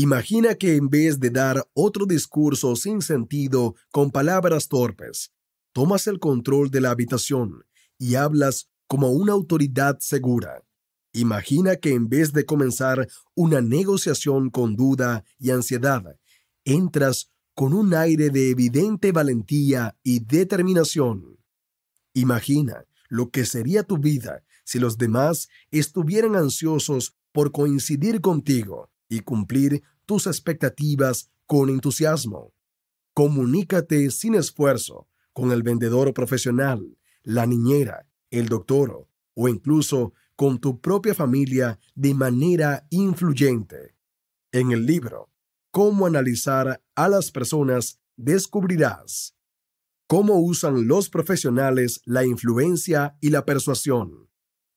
Imagina que en vez de dar otro discurso sin sentido con palabras torpes, tomas el control de la habitación y hablas como una autoridad segura. Imagina que en vez de comenzar una negociación con duda y ansiedad, entras con un aire de evidente valentía y determinación. Imagina lo que sería tu vida si los demás estuvieran ansiosos por coincidir contigo y cumplir tus expectativas con entusiasmo. Comunícate sin esfuerzo con el vendedor profesional, la niñera, el doctor o incluso con tu propia familia de manera influyente. En el libro, Cómo analizar a las personas, descubrirás cómo usan los profesionales la influencia y la persuasión,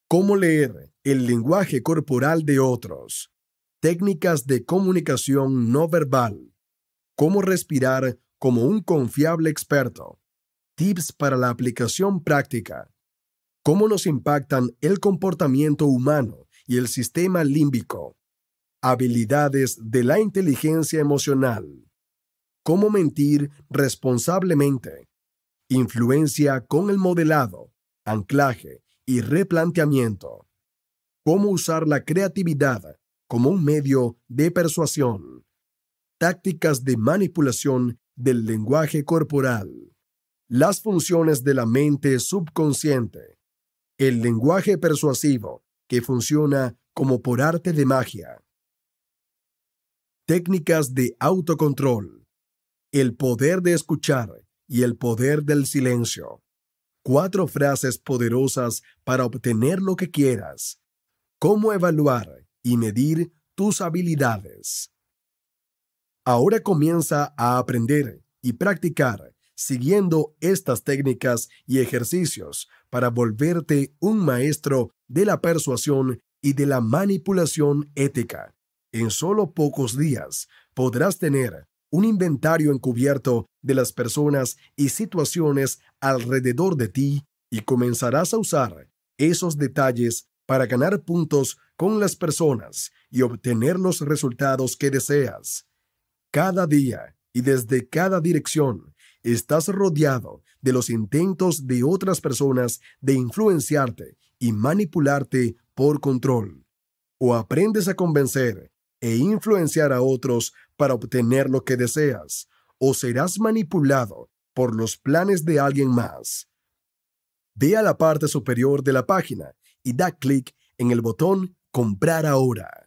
cómo leer el lenguaje corporal de otros, técnicas de comunicación no verbal, cómo respirar como un confiable experto, tips para la aplicación práctica, cómo nos impactan el comportamiento humano y el sistema límbico, habilidades de la inteligencia emocional, cómo mentir responsablemente, influencia con el modelado, anclaje y replanteamiento, cómo usar la creatividad como un medio de persuasión, tácticas de manipulación del lenguaje corporal, las funciones de la mente subconsciente, el lenguaje persuasivo que funciona como por arte de magia, técnicas de autocontrol, el poder de escuchar y el poder del silencio. Cuatro frases poderosas para obtener lo que quieras. Cómo evaluar y medir tus habilidades. Ahora comienza a aprender y practicar siguiendo estas técnicas y ejercicios para volverte un maestro de la persuasión y de la manipulación ética. En solo pocos días podrás tener un inventario encubierto de las personas y situaciones alrededor de ti y comenzarás a usar esos detalles para ganar puntos con las personas y obtener los resultados que deseas. Cada día y desde cada dirección estás rodeado de los intentos de otras personas de influenciarte y manipularte por control. O aprendes a convencer e influenciar a otros para obtener lo que deseas, o serás manipulado por los planes de alguien más. Ve a la parte superior de la página y da clic en el botón Comprar ahora.